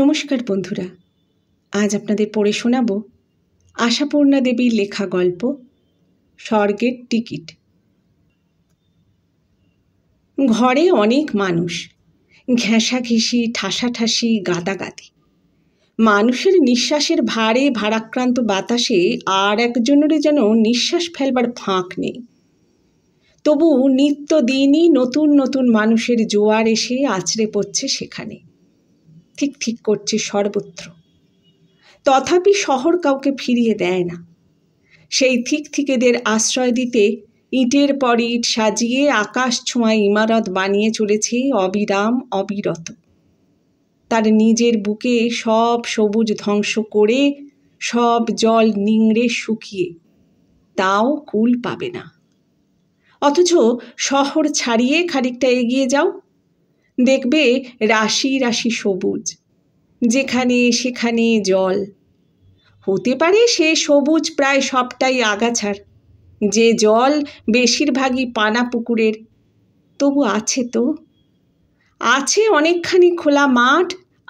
নমস্কার বন্ধুরা আজ আপনাদের পড়ে শোনাব আশাপূর্ণা দেবীর লেখা গল্প স্বর্গের টিকিট ঘরে অনেক মানুষ ঘেঁষাঘেঁষি ঠাসাঠাসি গাদাগাদি মানুষের নিঃশ্বাসের ভারে ভারাক্রান্ত বাতাসে আর একজনের যেন নিঃশ্বাস ফেলবার ফাঁক নেই তবু নিত্যদিনই নতুন নতুন মানুষের জোয়ার এসে আছড়ে পড়ছে সেখানে ঠিক ঠিক করছে সর্বত্র তথাপি শহর কাউকে ফিরিয়ে দেয় না সেই ঠিক থিকেদের আশ্রয় দিতে ইটের পর ইট সাজিয়ে আকাশ ছোঁয়া ইমারত বানিয়ে চলেছে অবিরাম অবিরত তার নিজের বুকে সব সবুজ ধ্বংস করে সব জল নিংড়ে শুকিয়ে তাও কুল পাবে না অথচ শহর ছাড়িয়ে খানিকটা এগিয়ে যাও দেখবে রাশি রাশি সবুজ যেখানে সেখানে জল হতে পারে সে সবুজ প্রায় সবটাই আগাছার যে জল বেশিরভাগই পানা পুকুরের তবু আছে তো আছে অনেকখানি খোলা মাঠ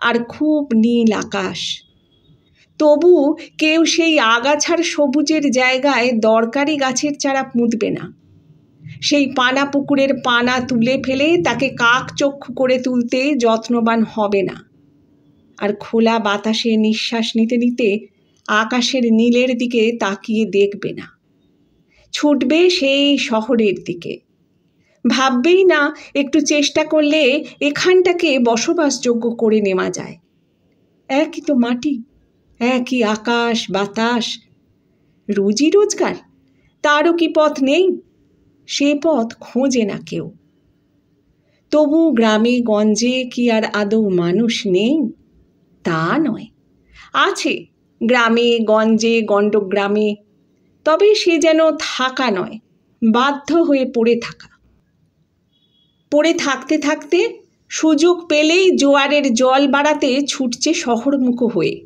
আর খুব নীল আকাশ তবু কেউ সেই আগাছার সবুজের জায়গায় দরকারি গাছের চারা পুঁতবে না সেই পানা পুকুরের পানা তুলে ফেলে তাকে কাক চক্ষু করে তুলতে যত্নবান হবে না আর খোলা বাতাসে নিঃশ্বাস নিতে নিতে আকাশের নীলের দিকে তাকিয়ে দেখবে না ছুটবে সেই শহরের দিকে ভাববেই না একটু চেষ্টা করলে এখানটাকে বসবাসযোগ্য করে নেওয়া যায় একই তো মাটি একই আকাশ বাতাস রুজি রোজগার তারও কি পথ নেই সে পথ খোঁজে না কেউ তবু গ্রামে গঞ্জে কি আর আদৌ মানুষ নেই তা নয় আছে গ্রামে গঞ্জে গণ্ডগ্রামে তবে সে যেন থাকা নয় বাধ্য হয়ে পড়ে থাকা পড়ে থাকতে থাকতে সুযোগ পেলেই জোয়ারের জল বাড়াতে ছুটছে শহরমুখো হয়ে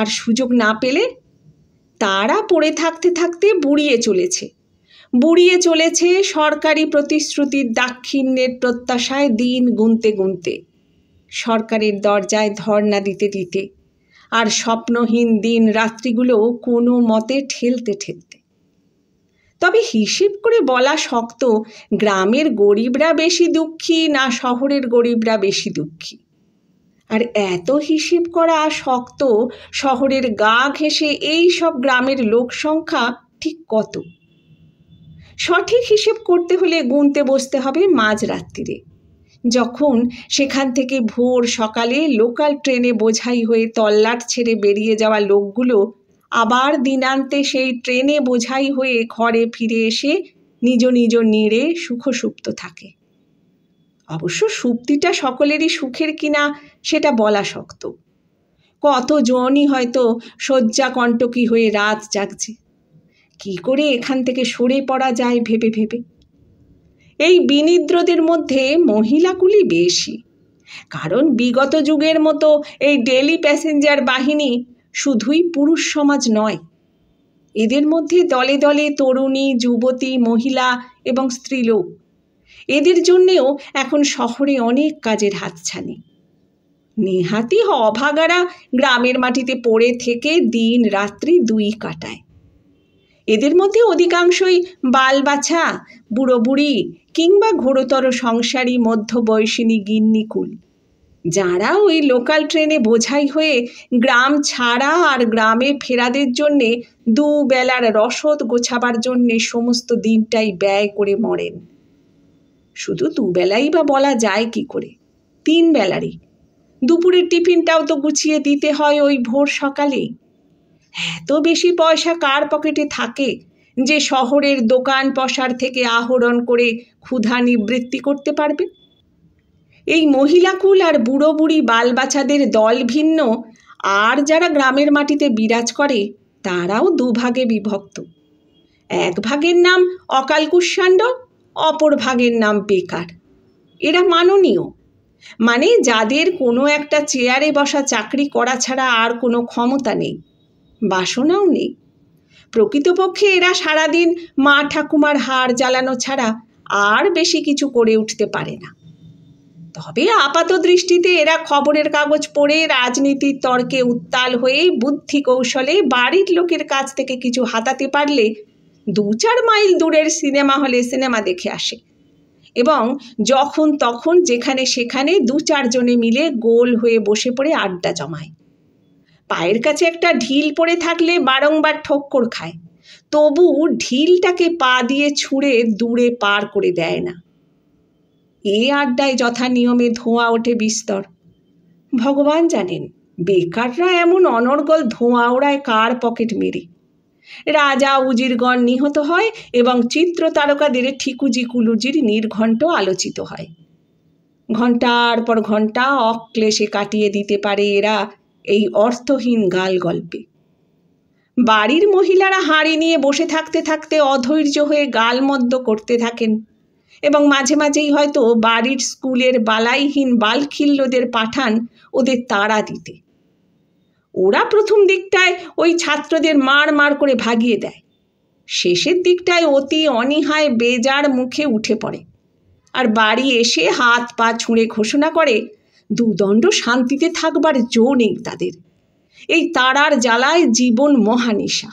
আর সুযোগ না পেলে তারা পড়ে থাকতে থাকতে বুড়িয়ে চলেছে বুড়িয়ে চলেছে সরকারি প্রতিশ্রুতির দাক্ষিণ্যের প্রত্যাশায় দিন গুনতে গুনতে সরকারের দরজায় ধর্ণা দিতে দিতে আর স্বপ্নহীন দিন রাত্রিগুলো কোনো মতে ঠেলতে ঠেলতে তবে হিসেব করে বলা শক্ত গ্রামের গরিবরা বেশি দুঃখী না শহরের গরিবরা বেশি দুঃখী আর এত হিসেব করা শক্ত শহরের গা ঘেঁষে এই সব গ্রামের লোক সংখ্যা ঠিক কত সঠিক হিসেব করতে হলে গুনতে বসতে হবে মাঝরাত্রিরে যখন সেখান থেকে ভোর সকালে লোকাল ট্রেনে বোঝাই হয়ে তল্লাট ছেড়ে বেরিয়ে যাওয়া লোকগুলো আবার দিনান্তে সেই ট্রেনে বোঝাই হয়ে ঘরে ফিরে এসে নিজ নিজ নিড়ে সুখসুপ্ত থাকে অবশ্য সুপ্তিটা সকলেরই সুখের কিনা সেটা বলা শক্ত কতজনই হয়তো শয্যা কণ্টকি হয়ে রাত জাগছে কি করে এখান থেকে সরে পড়া যায় ভেবে ভেবে এই বিনিদ্রদের মধ্যে মহিলাগুলি বেশি কারণ বিগত যুগের মতো এই ডেলি প্যাসেঞ্জার বাহিনী শুধুই পুরুষ সমাজ নয় এদের মধ্যে দলে দলে তরুণী যুবতী মহিলা এবং স্ত্রীলোক এদের জন্যেও এখন শহরে অনেক কাজের হাতছানি নেহাতি অভাগারা গ্রামের মাটিতে পড়ে থেকে দিন রাত্রি দুই কাটায় এদের মধ্যে অধিকাংশই বাল বাছা বুড়ো বুড়ি কিংবা ঘোরতর সংসারী মধ্যবয়সিনী গিন্নিকুল যারা ওই লোকাল ট্রেনে বোঝাই হয়ে গ্রাম ছাড়া আর গ্রামে ফেরাদের জন্যে দুবেলার রসদ গোছাবার জন্যে সমস্ত দিনটাই ব্যয় করে মরেন শুধু দুবেলাই বা বলা যায় কি করে তিন বেলারই দুপুরের টিফিনটাও তো গুছিয়ে দিতে হয় ওই ভোর সকালেই এত বেশি পয়সা কার পকেটে থাকে যে শহরের দোকান পশার থেকে আহরণ করে ক্ষুধা নিবৃত্তি করতে পারবে এই মহিলাকুল আর বুড়ো বুড়ি বালবাচ্চাদের দল ভিন্ন আর যারা গ্রামের মাটিতে বিরাজ করে তারাও দুভাগে বিভক্ত এক ভাগের নাম অকাল কুষাণ্ড অপর ভাগের নাম বেকার এরা মাননীয় মানে যাদের কোনো একটা চেয়ারে বসা চাকরি করা ছাড়া আর কোনো ক্ষমতা নেই বাসনাও নেই প্রকৃতপক্ষে এরা সারাদিন মা ঠাকুমার হাড় জ্বালানো ছাড়া আর বেশি কিছু করে উঠতে পারে না তবে আপাত দৃষ্টিতে এরা খবরের কাগজ পড়ে রাজনীতির তর্কে উত্তাল হয়ে বুদ্ধি কৌশলে বাড়ির লোকের কাছ থেকে কিছু হাতাতে পারলে দু চার মাইল দূরের সিনেমা হলে সিনেমা দেখে আসে এবং যখন তখন যেখানে সেখানে দু চারজনে মিলে গোল হয়ে বসে পড়ে আড্ডা জমায় পায়ের কাছে একটা ঢিল পড়ে থাকলে বারংবার ঠক্কর খায় তবু ঢিলটাকে পা দিয়ে ছুঁড়ে দূরে পার করে দেয় না এ আড্ডায় যথা নিয়মে ধোঁয়া ওঠে বিস্তর ভগবান জানেন বেকাররা এমন অনর্গল ধোঁয়া ওড়ায় কার পকেট মেরে রাজা উজিরগণ নিহত হয় এবং চিত্র তারকাদের ঠিকুজি কুলুজির নির্ঘণ্ট আলোচিত হয় ঘন্টার পর ঘন্টা অক্লেশে কাটিয়ে দিতে পারে এরা এই অর্থহীন গাল গল্পে বাড়ির মহিলারা হাঁড়ি নিয়ে বসে থাকতে থাকতে অধৈর্য হয়ে গালমদ্য করতে থাকেন এবং মাঝে মাঝেই হয়তো বাড়ির স্কুলের বালাইহীন বালখিল্যদের পাঠান ওদের তাড়া দিতে ওরা প্রথম দিকটায় ওই ছাত্রদের মার মার করে ভাগিয়ে দেয় শেষের দিকটায় অতি অনিহায় বেজার মুখে উঠে পড়ে আর বাড়ি এসে হাত পা ছুঁড়ে ঘোষণা করে দুদণ্ড শান্তিতে থাকবার জো নেই তাদের এই তারার জ্বালায় জীবন মহানিশা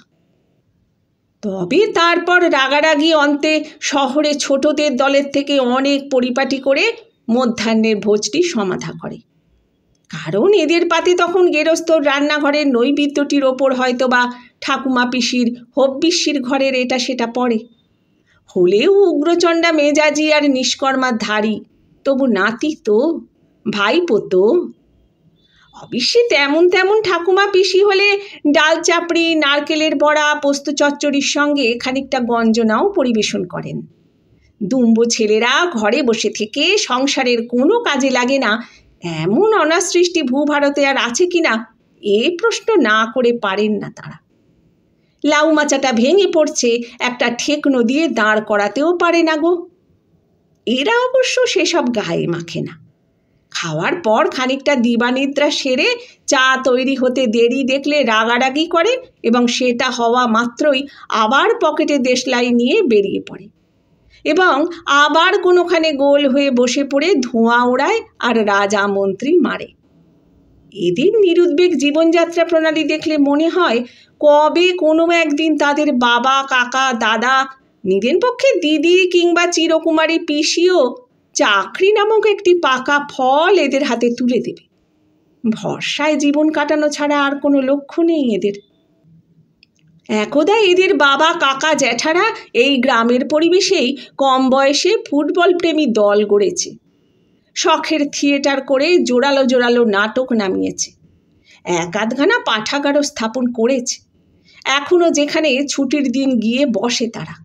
তবে তারপর রাগারাগি অন্তে শহরে ছোটদের দলের থেকে অনেক পরিপাটি করে মধ্যাহ্নের ভোজটি সমাধা করে কারণ এদের পাতে তখন গেরস্থ রান্নাঘরের নৈবেদ্যটির ওপর হয়তো বা ঠাকুমা পিসির হব্বিস্মির ঘরের এটা সেটা পড়ে হলেও উগ্রচণ্ডা মেজাজি আর নিষ্কর্মার ধারী তবু নাতি তো ভাইপোতো অবশ্যই তেমন তেমন ঠাকুমা পিসি হলে ডাল চাপড়ি নারকেলের বড়া পোস্ত চচ্চড়ির সঙ্গে খানিকটা গঞ্জনাও পরিবেশন করেন দুম্ব ছেলেরা ঘরে বসে থেকে সংসারের কোনো কাজে লাগে না এমন অনাসৃষ্টি ভূভারতে আর আছে কিনা এ প্রশ্ন না করে পারেন না তারা লাউ মাচাটা ভেঙে পড়ছে একটা ঠেকনো দিয়ে দাঁড় করাতেও পারে না গো এরা অবশ্য সেসব গায়ে মাখে না খাওয়ার পর খানিকটা দিবানিদ্রা সেরে চা তৈরি হতে দেরি দেখলে রাগারাগি করে এবং সেটা হওয়া মাত্রই আবার পকেটে দেশলাই নিয়ে বেরিয়ে পড়ে এবং আবার কোনোখানে গোল হয়ে বসে পড়ে ধোঁয়া ওড়ায় আর রাজা মন্ত্রী মারে এদিন নিরুদ্বেগ জীবনযাত্রা প্রণালী দেখলে মনে হয় কবে কোনো একদিন তাদের বাবা কাকা দাদা নিজের পক্ষে দিদি কিংবা চিরকুমারী পিসিও চাকরি নামক একটি পাকা ফল এদের হাতে তুলে দেবে ভরসায় জীবন কাটানো ছাড়া আর কোনো লক্ষ্য নেই এদের একদা এদের বাবা কাকা জ্যাঠারা এই গ্রামের পরিবেশেই কম বয়সে ফুটবল প্রেমী দল গড়েছে শখের থিয়েটার করে জোরালো জোরালো নাটক নামিয়েছে এক আধখানা পাঠাগারও স্থাপন করেছে এখনও যেখানে ছুটির দিন গিয়ে বসে তারা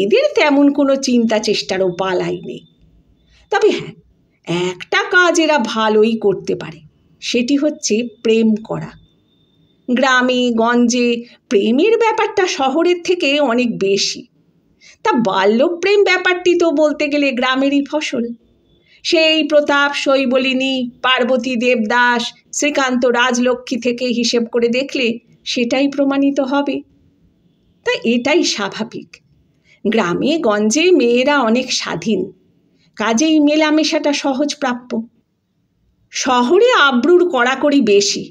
এদের তেমন কোনো চিন্তা চেষ্টারও পালাই নেই তবে হ্যাঁ একটা কাজ এরা ভালোই করতে পারে সেটি হচ্ছে প্রেম করা গ্রামে গঞ্জে প্রেমের ব্যাপারটা শহরের থেকে অনেক বেশি তা বাল্যপ্রেম ব্যাপারটি তো বলতে গেলে গ্রামেরই ফসল সেই প্রতাপ শৈবলিনী পার্বতী দেবদাস শ্রীকান্ত রাজলক্ষ্মী থেকে হিসেব করে দেখলে সেটাই প্রমাণিত হবে তা এটাই স্বাভাবিক গ্রামে গঞ্জে মেয়েরা অনেক স্বাধীন কাজেই মেলামেশাটা সহজ প্রাপ্য শহরে আব্রুর কড়াকড়ি বেশি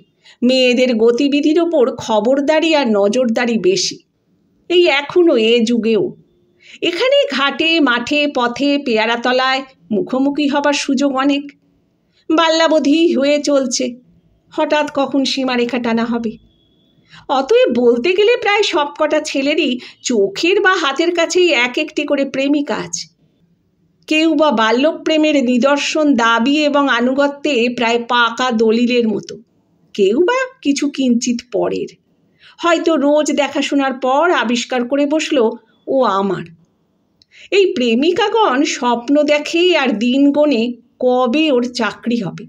মেয়েদের গতিবিধির ওপর খবরদারি আর নজরদারি বেশি এই এখনও এ যুগেও এখানে ঘাটে মাঠে পথে পেয়ারাতলায় মুখোমুখি হবার সুযোগ অনেক বাল্যাবধি হয়ে চলছে হঠাৎ কখন সীমারেখা টানা হবে অতএব বলতে গেলে প্রায় সবকটা ছেলেরই চোখের বা হাতের কাছেই এক একটি করে প্রেমিকা আছে কেউ বা বাল্যপ্রেমের নিদর্শন দাবি এবং আনুগত্যে প্রায় পাকা দলিলের মতো কেউ বা কিছু কিঞ্চিত পরের হয়তো রোজ দেখাশোনার পর আবিষ্কার করে বসল ও আমার এই প্রেমিকাগণ স্বপ্ন দেখে আর দিন গণে কবে ওর চাকরি হবে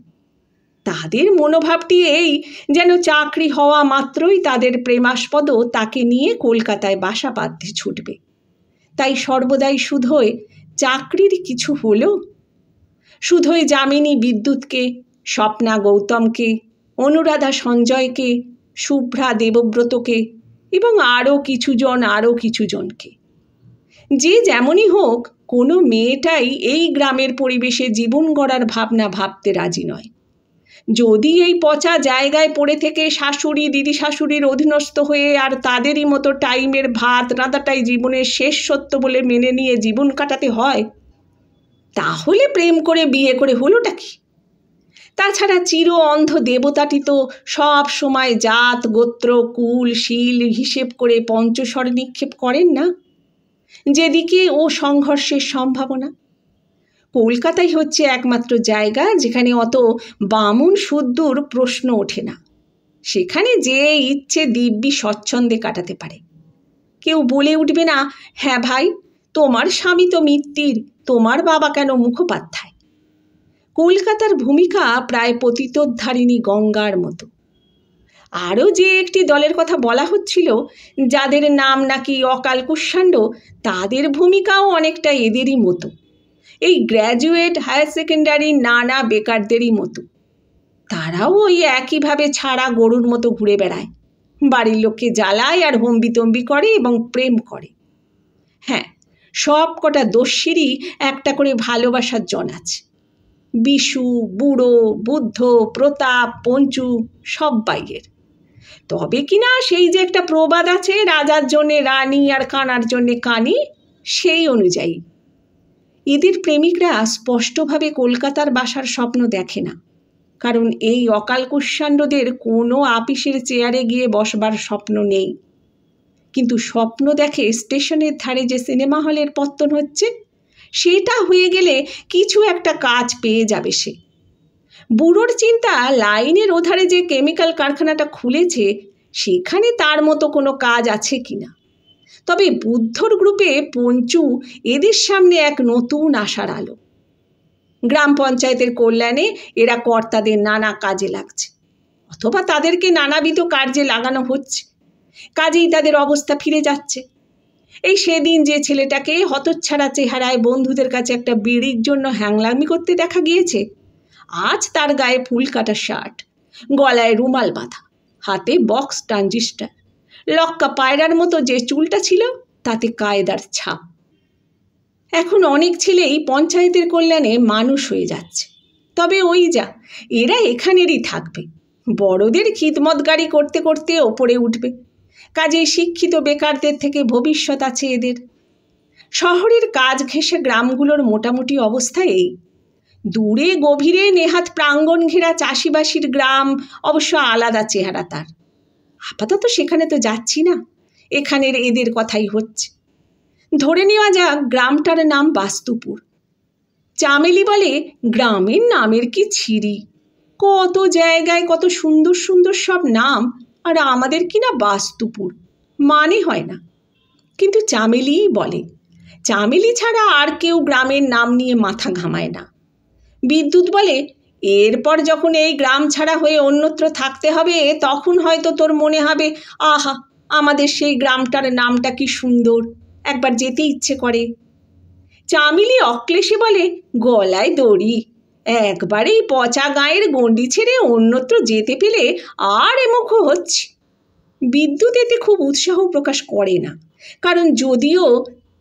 তাদের মনোভাবটি এই যেন চাকরি হওয়া মাত্রই তাদের প্রেমাস্পদ তাকে নিয়ে কলকাতায় বাসা বাঁধতে ছুটবে তাই সর্বদাই শুধোয় চাকরির কিছু হলো শুধুই যামিনী বিদ্যুৎকে স্বপ্না গৌতমকে অনুরাধা সঞ্জয়কে শুভ্রা দেবব্রতকে এবং আরও কিছুজন আরও কিছুজনকে যে যেমনই হোক কোনো মেয়েটাই এই গ্রামের পরিবেশে জীবন গড়ার ভাবনা ভাবতে রাজি নয় যদি এই পচা জায়গায় পড়ে থেকে শাশুড়ি দিদি শাশুড়ির অধীনস্থ হয়ে আর তাদেরই মতো টাইমের ভাত রাঁধাটাই জীবনের শেষ সত্য বলে মেনে নিয়ে জীবন কাটাতে হয় তাহলে প্রেম করে বিয়ে করে হলোটা কি তাছাড়া চির অন্ধ দেবতাটি তো সব সময় জাত গোত্র কুল শিল হিসেব করে পঞ্চস্বর নিক্ষেপ করেন না যেদিকে ও সংঘর্ষের সম্ভাবনা কলকাতাই হচ্ছে একমাত্র জায়গা যেখানে অত বামুন শুদ্ধর প্রশ্ন ওঠে না সেখানে যে ইচ্ছে দিব্যি স্বচ্ছন্দে কাটাতে পারে কেউ বলে উঠবে না হ্যাঁ ভাই তোমার স্বামী তো মিত্তির তোমার বাবা কেন মুখোপাধ্যায় কলকাতার ভূমিকা প্রায় পতিতোদ্ধারিণী গঙ্গার মতো আরও যে একটি দলের কথা বলা হচ্ছিল যাদের নাম নাকি অকাল কুষাণ্ড তাদের ভূমিকাও অনেকটা এদেরই মতো এই গ্র্যাজুয়েট হায়ার সেকেন্ডারি নানা বেকারদেরই মতো তারাও ওই একইভাবে ছাড়া গরুর মতো ঘুরে বেড়ায় বাড়ির লোককে জ্বালায় আর হম্বিতম্বি করে এবং প্রেম করে হ্যাঁ সব কটা দস্যিরই একটা করে ভালোবাসার জন আছে বিশু বুড়ো বুদ্ধ প্রতাপ পঞ্চু সব বাইয়ের তবে কিনা সেই যে একটা প্রবাদ আছে রাজার জন্যে রানী আর কানার জন্যে কানি সেই অনুযায়ী এদের প্রেমিকরা স্পষ্টভাবে কলকাতার বাসার স্বপ্ন দেখে না কারণ এই অকাল কুষ্মাণ্ডদের কোনো আপিসের চেয়ারে গিয়ে বসবার স্বপ্ন নেই কিন্তু স্বপ্ন দেখে স্টেশনের ধারে যে সিনেমা হলের পত্তন হচ্ছে সেটা হয়ে গেলে কিছু একটা কাজ পেয়ে যাবে সে বুড়োর চিন্তা লাইনের ওধারে যে কেমিক্যাল কারখানাটা খুলেছে সেখানে তার মতো কোনো কাজ আছে কি না তবে বুদ্ধর গ্রুপে পঞ্চু এদের সামনে এক নতুন আশার আলো গ্রাম পঞ্চায়েতের কল্যাণে এরা কর্তাদের নানা কাজে লাগছে অথবা তাদেরকে নানাবিধ কার্যে লাগানো হচ্ছে কাজেই তাদের অবস্থা ফিরে যাচ্ছে এই সেদিন যে ছেলেটাকে হতচ্ছাড়া চেহারায় বন্ধুদের কাছে একটা বিড়ির জন্য হ্যাংলামি করতে দেখা গিয়েছে আজ তার গায়ে ফুল কাটা শার্ট গলায় রুমাল বাঁধা হাতে বক্স ট্রানজিস্টার লক্কা পায়রার মতো যে চুলটা ছিল তাতে কায়দার ছাপ এখন অনেক ছেলেই পঞ্চায়েতের কল্যাণে মানুষ হয়ে যাচ্ছে তবে ওই যা এরা এখানেরই থাকবে বড়দের খিদমতগারি করতে করতে ওপরে উঠবে কাজেই শিক্ষিত বেকারদের থেকে ভবিষ্যৎ আছে এদের শহরের কাজ ঘেঁষে গ্রামগুলোর মোটামুটি অবস্থা এই দূরে গভীরে নেহাত প্রাঙ্গণ ঘেরা চাষিবাসীর গ্রাম অবশ্য আলাদা চেহারা তার আপাতত সেখানে তো যাচ্ছি না এখানের এদের কথাই হচ্ছে ধরে নেওয়া যাক গ্রামটার নাম বাস্তুপুর চামেলি বলে গ্রামের নামের কি ছিরি কত জায়গায় কত সুন্দর সুন্দর সব নাম আর আমাদের কি না বাস্তুপুর মানে হয় না কিন্তু চামেলিই বলে চামেলি ছাড়া আর কেউ গ্রামের নাম নিয়ে মাথা ঘামায় না বিদ্যুৎ বলে এরপর যখন এই গ্রাম ছাড়া হয়ে অন্যত্র থাকতে হবে তখন হয়তো তোর মনে হবে আহা আমাদের সেই গ্রামটার নামটা কি সুন্দর একবার যেতে ইচ্ছে করে চামিলি অক্লেশে বলে গলায় দড়ি একবারেই পচা গায়ের গণ্ডি ছেড়ে অন্যত্র যেতে পেলে আর এমুখো হচ্ছে বিদ্যুৎ এতে খুব উৎসাহ প্রকাশ করে না কারণ যদিও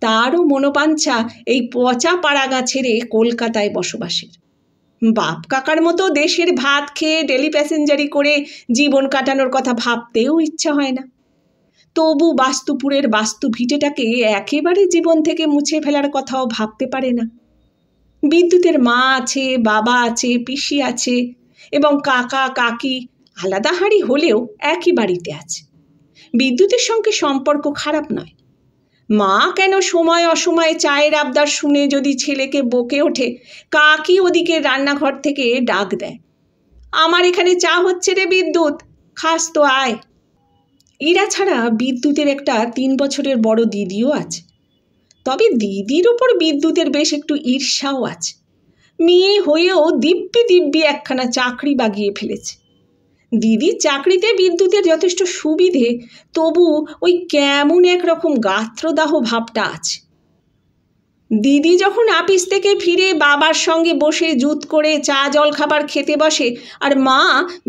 তারও মনোবাঞ্ছা এই পচা পাড়াগা ছেড়ে কলকাতায় বসবাসের বাপ কাকার মতো দেশের ভাত খেয়ে ডেলি প্যাসেঞ্জারি করে জীবন কাটানোর কথা ভাবতেও ইচ্ছা হয় না তবু বাস্তুপুরের বাস্তু ভিটেটাকে একেবারে জীবন থেকে মুছে ফেলার কথাও ভাবতে পারে না বিদ্যুতের মা আছে বাবা আছে পিসি আছে এবং কাকা কাকি আলাদা হাঁড়ি হলেও একই বাড়িতে আছে বিদ্যুতের সঙ্গে সম্পর্ক খারাপ নয় মা কেন সময় অসময়ে চায়ের আবদার শুনে যদি ছেলেকে বকে ওঠে কাকি ওদিকে রান্নাঘর থেকে ডাক দেয় আমার এখানে চা হচ্ছে রে বিদ্যুৎ খাস তো আয় ইরা ছাড়া বিদ্যুতের একটা তিন বছরের বড় দিদিও আছে তবে দিদির ওপর বিদ্যুতের বেশ একটু ঈর্ষাও আছে মেয়ে হয়েও দিব্যি দিব্যি একখানা চাকরি বাগিয়ে ফেলেছে দিদির চাকরিতে বিদ্যুতের যথেষ্ট সুবিধে তবু ওই কেমন একরকম গাত্রদাহ ভাবটা আছে দিদি যখন আপিস থেকে ফিরে বাবার সঙ্গে বসে জুত করে চা জল খাবার খেতে বসে আর মা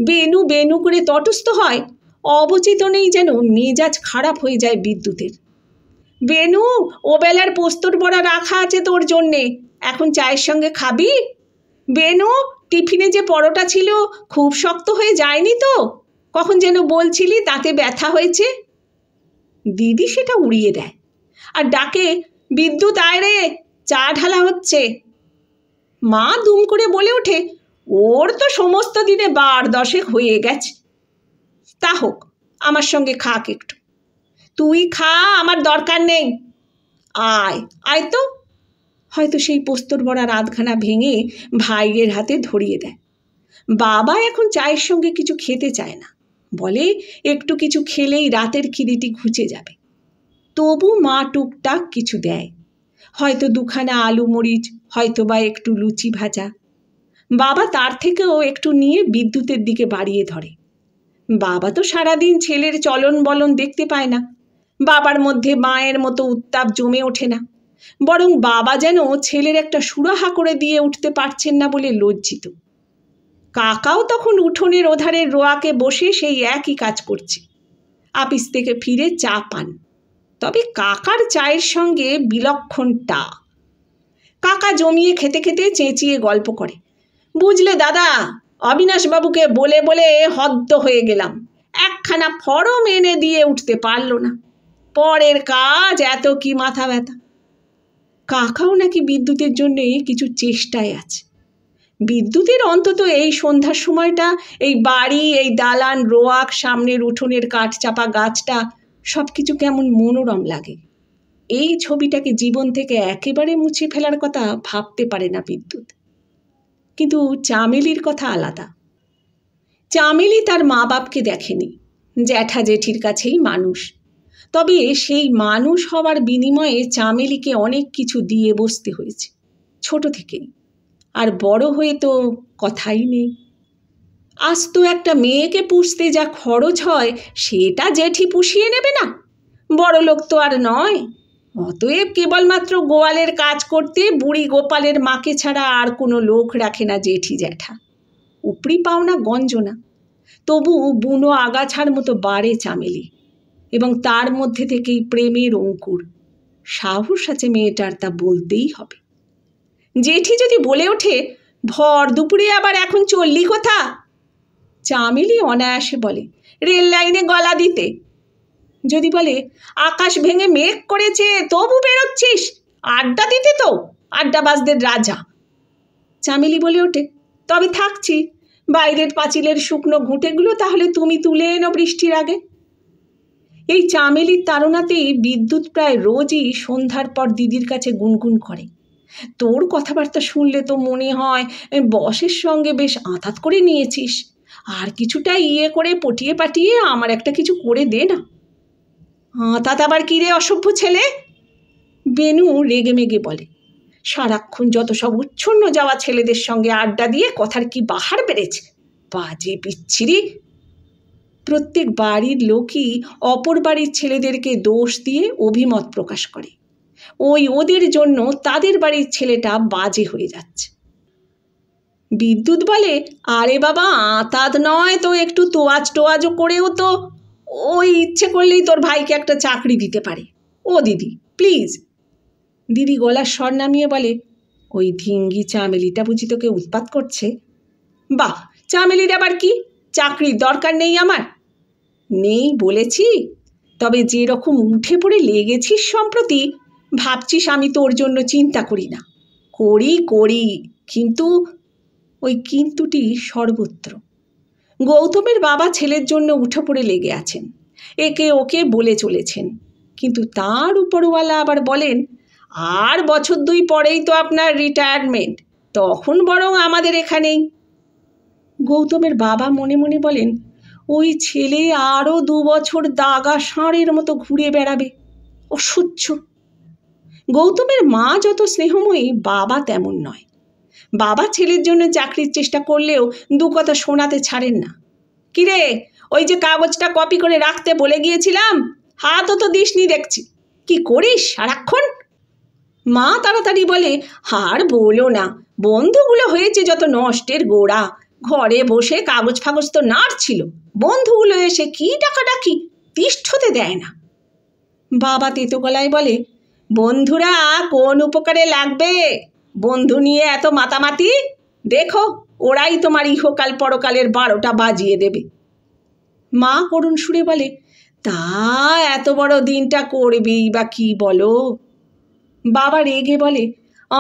বেনু বেনু করে তটস্থ হয় অবচেতনেই যেন মেজাজ খারাপ হয়ে যায় বিদ্যুতের বেনু ও বেলার পোস্তর বড়া রাখা আছে তোর জন্যে এখন চায়ের সঙ্গে খাবি বেনু টিফিনে যে পরোটা ছিল খুব শক্ত হয়ে যায়নি তো কখন যেন বলছিলি তাতে ব্যথা হয়েছে দিদি সেটা উড়িয়ে দেয় আর ডাকে বিদ্যুৎ আয় রে চা ঢালা হচ্ছে মা দুম করে বলে ওঠে ওর তো সমস্ত দিনে বার দশেক হয়ে গেছে তা হোক আমার সঙ্গে খাক একটু তুই খা আমার দরকার নেই আয় আয় তো হয়তো সেই পোস্তর বড়া রাতখানা ভেঙে ভাইয়ের হাতে ধরিয়ে দেয় বাবা এখন চায়ের সঙ্গে কিছু খেতে চায় না বলে একটু কিছু খেলেই রাতের খিদিটি ঘুচে যাবে তবু মা টুকটাক কিছু দেয় হয়তো দুখানা আলু মরিচ হয়তো বা একটু লুচি ভাজা বাবা তার থেকেও একটু নিয়ে বিদ্যুতের দিকে বাড়িয়ে ধরে বাবা তো সারাদিন ছেলের চলন বলন দেখতে পায় না বাবার মধ্যে মায়ের মতো উত্তাপ জমে ওঠে না বরং বাবা যেন ছেলের একটা সুরাহা করে দিয়ে উঠতে পারছেন না বলে লজ্জিত কাকাও তখন উঠোনের ওধারের রোয়াকে বসে সেই একই কাজ করছে আপিস থেকে ফিরে চা পান তবে কাকার চায়ের সঙ্গে বিলক্ষণ টা কাকা জমিয়ে খেতে খেতে চেঁচিয়ে গল্প করে বুঝলে দাদা অবিনাশবাবুকে বলে বলে হদ্দ হয়ে গেলাম একখানা ফরম এনে দিয়ে উঠতে পারল না পরের কাজ এত কি মাথা ব্যথা কাকাও নাকি বিদ্যুতের জন্যে কিছু চেষ্টায় আছে বিদ্যুতের অন্তত এই সন্ধ্যার সময়টা এই বাড়ি এই দালান রোয়াক সামনের উঠোনের কাঠ চাপা গাছটা সব কিছু কেমন মনোরম লাগে এই ছবিটাকে জীবন থেকে একেবারে মুছে ফেলার কথা ভাবতে পারে না বিদ্যুৎ কিন্তু চামেলির কথা আলাদা চামেলি তার মা বাপকে দেখেনি জ্যাঠা জেঠির কাছেই মানুষ তবে সেই মানুষ হওয়ার বিনিময়ে চামেলিকে অনেক কিছু দিয়ে বসতে হয়েছে ছোট থেকেই আর বড় হয়ে তো কথাই নেই আজ তো একটা মেয়েকে পুষতে যা খরচ হয় সেটা জেঠি পুষিয়ে নেবে না বড় লোক তো আর নয় অতএব কেবলমাত্র গোয়ালের কাজ করতে বুড়ি গোপালের মাকে ছাড়া আর কোনো লোক রাখে না জেঠি জ্যাঠা উপরি পাওনা গঞ্জনা তবু বুনো আগাছার মতো বাড়ে চামেলি এবং তার মধ্যে থেকেই প্রেমের অঙ্কুর সাহস আছে মেয়েটার তা বলতেই হবে জেঠি যদি বলে ওঠে ভর দুপুরে আবার এখন চললি কোথা চামেলি অনায়াসে বলে রেল লাইনে গলা দিতে যদি বলে আকাশ ভেঙে মেঘ করেছে তবু বেরোচ্ছিস আড্ডা দিতে তো আড্ডাবাজদের রাজা চামেলি বলে ওঠে তবে থাকছি বাইরের পাঁচিলের শুকনো ঘুঁটেগুলো তাহলে তুমি তুলে এনো বৃষ্টির আগে এই চামেলির তাড়নাতেই বিদ্যুৎ প্রায় রোজই সন্ধ্যার পর দিদির কাছে গুনগুন করে তোর কথাবার্তা শুনলে তো মনে হয় বসের সঙ্গে বেশ আঁতাত করে নিয়েছিস আর কিছুটা ইয়ে করে পটিয়ে পাটিয়ে আমার একটা কিছু করে দে না আঁতাত আবার কী রে অসভ্য ছেলে বেনু রেগে মেগে বলে সারাক্ষণ যত সব উচ্ছন্ন যাওয়া ছেলেদের সঙ্গে আড্ডা দিয়ে কথার কি বাহার বেড়েছে বাজে বিচ্ছিরি প্রত্যেক বাড়ির লোকই অপর বাড়ির ছেলেদেরকে দোষ দিয়ে অভিমত প্রকাশ করে ওই ওদের জন্য তাদের বাড়ির ছেলেটা বাজে হয়ে যাচ্ছে বিদ্যুৎ বলে আরে বাবা আতাত নয় তো একটু তোয়াজ টোয়াজও করেও তো ওই ইচ্ছে করলেই তোর ভাইকে একটা চাকরি দিতে পারে ও দিদি প্লিজ দিদি গলার স্বর নামিয়ে বলে ওই ধিঙ্গি চামেলিটা বুঝি তোকে উৎপাত করছে বাহ চামেলির আবার কি চাকরির দরকার নেই আমার নেই বলেছি তবে যেরকম উঠে পড়ে লেগেছিস সম্প্রতি ভাবছিস আমি তোর জন্য চিন্তা করি না করি করি কিন্তু ওই কিন্তুটি সর্বত্র গৌতমের বাবা ছেলের জন্য উঠে পড়ে লেগে আছেন একে ওকে বলে চলেছেন কিন্তু তার উপরওয়ালা আবার বলেন আর বছর দুই পরেই তো আপনার রিটায়ারমেন্ট তখন বরং আমাদের এখানেই গৌতমের বাবা মনে মনে বলেন ওই ছেলে আরও দু বছর দাগা ষাঁড়ের মতো ঘুরে বেড়াবে অসহ্য গৌতমের মা যত স্নেহময়ী বাবা তেমন নয় বাবা ছেলের জন্য চাকরির চেষ্টা করলেও দু কথা শোনাতে ছাড়েন না কিরে ওই যে কাগজটা কপি করে রাখতে বলে গিয়েছিলাম হাতও তো দিসনি দেখছি কি করিস সারাক্ষণ মা তাড়াতাড়ি বলে হার বলো না বন্ধুগুলো হয়েছে যত নষ্টের গোড়া ঘরে বসে কাগজ ফাগজ তো নাড়ছিল বন্ধুগুলো এসে কি ডাকাডাকি তিষ্ঠতে দেয় না বাবা তেতো গলায় বলে বন্ধুরা কোন উপকারে লাগবে বন্ধু নিয়ে এত মাতামাতি দেখো ওরাই তোমার ইহকাল পরকালের বারোটা বাজিয়ে দেবে মা করুণ সুরে বলে তা এত বড় দিনটা করবেই বা কি বলো বাবা রেগে বলে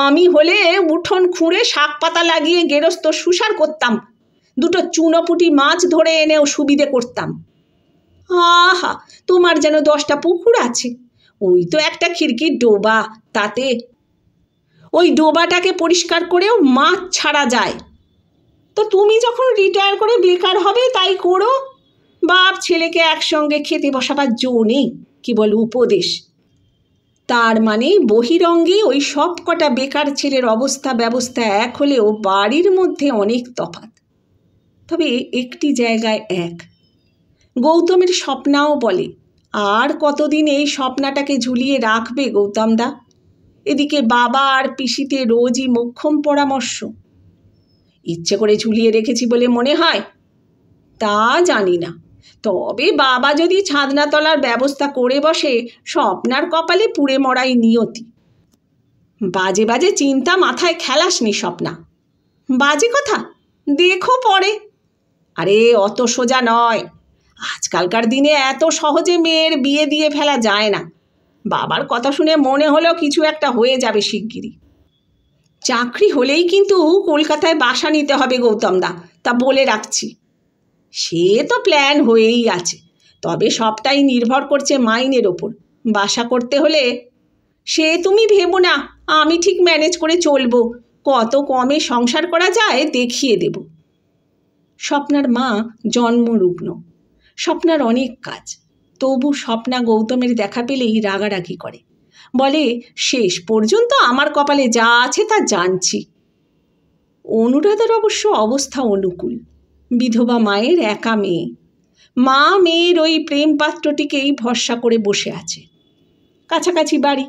আমি হলে উঠোন খুঁড়ে শাক পাতা লাগিয়ে গেরস্ত সুসার করতাম দুটো চুনোপুটি মাছ ধরে এনেও সুবিধে করতাম আহা তোমার যেন দশটা পুকুর আছে ওই তো একটা খিড়কির ডোবা তাতে ওই ডোবাটাকে পরিষ্কার করেও মাছ ছাড়া যায় তো তুমি যখন রিটায়ার করে বেকার হবে তাই করো বাপ ছেলেকে একসঙ্গে খেতে বসাবার জো নেই কেবল উপদেশ তার মানে বহিরঙ্গে ওই সব কটা বেকার ছেলের অবস্থা ব্যবস্থা এক হলেও বাড়ির মধ্যে অনেক তফাত তবে একটি জায়গায় এক গৌতমের স্বপ্নাও বলে আর কতদিন এই স্বপ্নাটাকে ঝুলিয়ে রাখবে গৌতমদা এদিকে বাবা আর পিসিতে রোজই মোক্ষম পরামর্শ ইচ্ছে করে ঝুলিয়ে রেখেছি বলে মনে হয় তা জানি না তবে বাবা যদি ছাদনাতলার ব্যবস্থা করে বসে স্বপ্নার কপালে পুড়ে মরাই নিয়তি বাজে বাজে চিন্তা মাথায় খেলাসনি স্বপ্না বাজে কথা দেখো পরে আরে অত সোজা নয় আজকালকার দিনে এত সহজে মেয়ের বিয়ে দিয়ে ফেলা যায় না বাবার কথা শুনে মনে হলো কিছু একটা হয়ে যাবে শিগগিরই চাকরি হলেই কিন্তু কলকাতায় বাসা নিতে হবে গৌতমদা তা বলে রাখছি সে তো প্ল্যান হয়েই আছে তবে সবটাই নির্ভর করছে মাইনের ওপর বাসা করতে হলে সে তুমি ভেবো না আমি ঠিক ম্যানেজ করে চলবো কত কমে সংসার করা যায় দেখিয়ে দেবো স্বপ্নার মা জন্মরুগ্ন স্বপ্নার অনেক কাজ তবু স্বপ্না গৌতমের দেখা পেলেই রাগারাগি করে বলে শেষ পর্যন্ত আমার কপালে যা আছে তা জানছি অনুরাধার অবশ্য অবস্থা অনুকূল বিধবা মায়ের একা মেয়ে মা মেয়ের ওই প্রেম পাত্রটিকেই ভরসা করে বসে আছে কাছাকাছি বাড়ি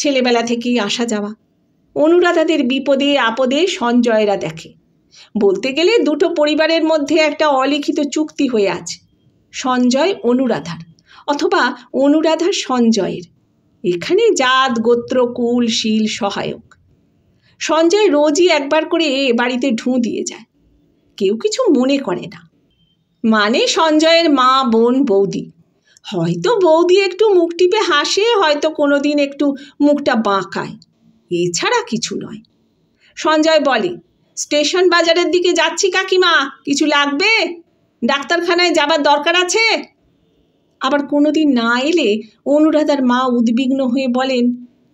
ছেলেবেলা থেকেই আসা যাওয়া অনুরাধাদের বিপদে আপদে সঞ্জয়রা দেখে বলতে গেলে দুটো পরিবারের মধ্যে একটা অলিখিত চুক্তি হয়ে আছে সঞ্জয় অনুরাধার অথবা অনুরাধার সঞ্জয়ের এখানে জাত গোত্র কুল শিল সহায়ক সঞ্জয় রোজই একবার করে এ বাড়িতে ঢুঁ দিয়ে যায় কেউ কিছু মনে করে না মানে সঞ্জয়ের মা বোন বৌদি হয়তো বৌদি একটু মুখ টিপে হাসে হয়তো কোনো দিন একটু মুখটা বাঁকায় এছাড়া কিছু নয় সঞ্জয় বলে স্টেশন বাজারের দিকে যাচ্ছি কাকিমা কিছু লাগবে ডাক্তারখানায় যাবার দরকার আছে আবার কোনোদিন না এলে অনুরাধার মা উদ্বিগ্ন হয়ে বলেন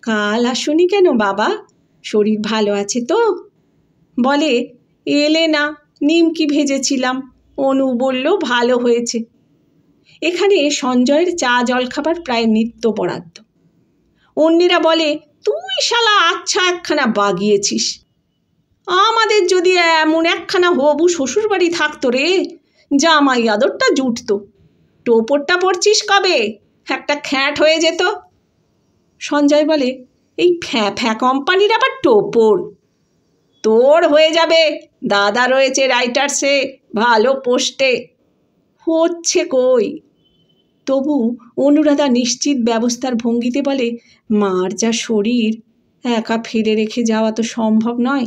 কাল আসুনি কেন বাবা শরীর ভালো আছে তো বলে এলে না নিমকি ভেজেছিলাম অনু বলল ভালো হয়েছে এখানে সঞ্জয়ের চা জলখাবার প্রায় নিত্য বরাদ্দ অন্যেরা বলে তুই শালা আচ্ছা একখানা বাগিয়েছিস আমাদের যদি এমন একখানা হবু শ্বশুরবাড়ি থাকতো রে জামাই আদরটা জুটতো টোপরটা পড়ছিস কবে একটা খ্যাঁট হয়ে যেত সঞ্জয় বলে এই ফ্যাঁ ফ্যাঁ কোম্পানির আবার টোপর তোর হয়ে যাবে দাদা রয়েছে রাইটার্সে ভালো পোস্টে হচ্ছে কই তবু অনুরাধা নিশ্চিত ব্যবস্থার ভঙ্গিতে বলে মার যা শরীর একা ফেলে রেখে যাওয়া তো সম্ভব নয়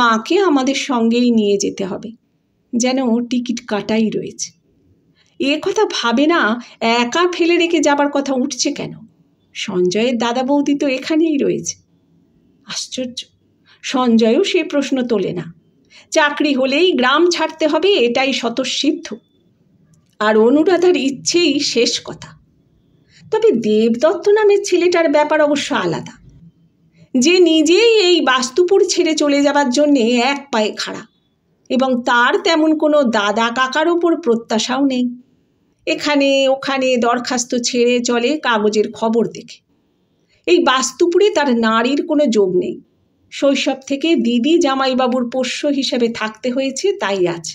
মাকে আমাদের সঙ্গেই নিয়ে যেতে হবে যেন টিকিট কাটাই রয়েছে এ কথা ভাবে না একা ফেলে রেখে যাবার কথা উঠছে কেন সঞ্জয়ের দাদা বৌদি তো এখানেই রয়েছে আশ্চর্য সঞ্জয়ও সে প্রশ্ন তোলে না চাকরি হলেই গ্রাম ছাড়তে হবে এটাই স্বতঃসিদ্ধ আর অনুরাধার ইচ্ছেই শেষ কথা তবে দেবদত্ত নামের ছেলেটার ব্যাপার অবশ্য আলাদা যে নিজেই এই বাস্তুপুর ছেড়ে চলে যাবার জন্যে এক পায়ে খাড়া এবং তার তেমন কোনো দাদা কাকার ওপর প্রত্যাশাও নেই এখানে ওখানে দরখাস্ত ছেড়ে চলে কাগজের খবর দেখে এই বাস্তুপুরে তার নারীর কোনো যোগ নেই শৈশব থেকে দিদি জামাইবাবুর পোষ্য হিসেবে থাকতে হয়েছে তাই আজ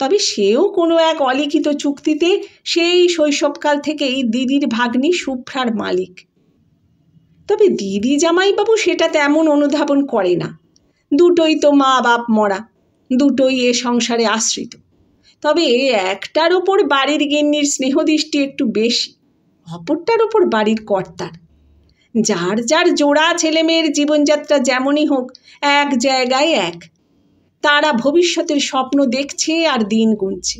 তবে সেও কোনো এক অলিখিত চুক্তিতে সেই শৈশবকাল থেকেই দিদির ভাগ্নি শুভ্রার মালিক তবে দিদি জামাইবাবু সেটা তেমন অনুধাবন করে না দুটোই তো মা বাপ মরা দুটোই এ সংসারে আশ্রিত তবে একটার ওপর বাড়ির গিন্নির স্নেহদৃষ্টি একটু বেশি অপরটার ওপর বাড়ির কর্তার যার যার জোড়া ছেলেমেয়ের জীবনযাত্রা যেমনই হোক এক জায়গায় এক তারা ভবিষ্যতের স্বপ্ন দেখছে আর দিন গুনছে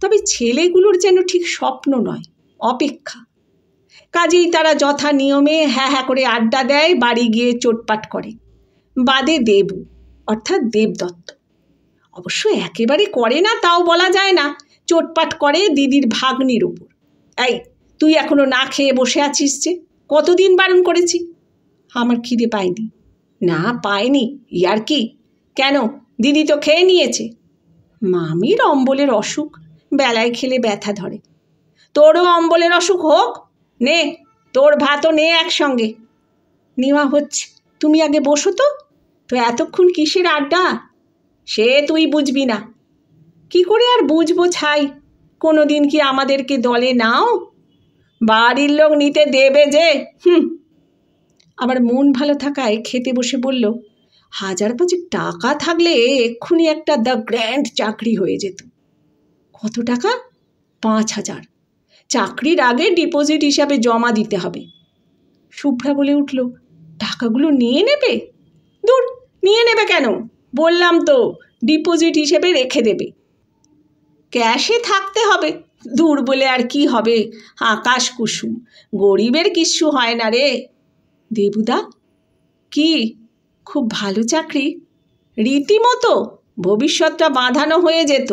তবে ছেলেগুলোর যেন ঠিক স্বপ্ন নয় অপেক্ষা কাজেই তারা যথা নিয়মে হ্যাঁ হ্যাঁ করে আড্ডা দেয় বাড়ি গিয়ে চোটপাট করে বাদে দেব অর্থাৎ দেবদত্ত অবশ্য একেবারে করে না তাও বলা যায় না চোটপাট করে দিদির ভাগ্নির উপর এই তুই এখনো না খেয়ে বসে আছিস যে কতদিন বারণ করেছি আমার খিদে পায়নি না পায়নি ইয়ার কি কেন দিদি তো খেয়ে নিয়েছে মামির অম্বলের অসুখ বেলায় খেলে ব্যথা ধরে তোরও অম্বলের অসুখ হোক নে তোর ভাতও নে একসঙ্গে নেওয়া হচ্ছে তুমি আগে বসো তো তো এতক্ষণ কিসের আড্ডা সে তুই বুঝবি না কি করে আর বুঝবো ছাই কোনো দিন কি আমাদেরকে দলে নাও বাড়ির লোক নিতে দেবে যে হুম আবার মন ভালো থাকায় খেতে বসে বলল হাজার পাঁচেক টাকা থাকলে এক্ষুনি একটা দ্য গ্র্যান্ড চাকরি হয়ে যেত কত টাকা পাঁচ হাজার চাকরির আগে ডিপোজিট হিসাবে জমা দিতে হবে শুভ্রা বলে উঠল টাকাগুলো নিয়ে নেবে দূর নিয়ে নেবে কেন বললাম তো ডিপোজিট হিসেবে রেখে দেবে ক্যাশে থাকতে হবে দূর বলে আর কি হবে আকাশ কুসুম গরিবের কিচ্ছু হয় না রে দেবুদা কি খুব ভালো চাকরি রীতিমতো ভবিষ্যৎটা বাঁধানো হয়ে যেত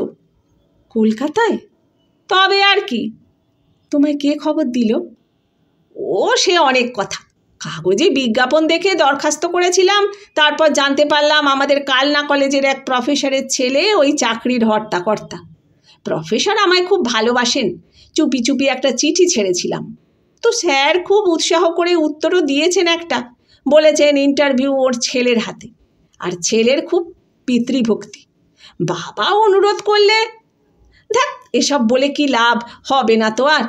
কলকাতায় তবে আর কি তোমায় কে খবর দিল ও সে অনেক কথা কাগজে বিজ্ঞাপন দেখে দরখাস্ত করেছিলাম তারপর জানতে পারলাম আমাদের কালনা কলেজের এক প্রফেসরের ছেলে ওই চাকরির হর্তাকর্তা প্রফেসর আমায় খুব ভালোবাসেন চুপি চুপি একটা চিঠি ছেড়েছিলাম তো স্যার খুব উৎসাহ করে উত্তরও দিয়েছেন একটা বলেছেন ইন্টারভিউ ওর ছেলের হাতে আর ছেলের খুব পিতৃভক্তি বাবা অনুরোধ করলে দেখ এসব বলে কি লাভ হবে না তো আর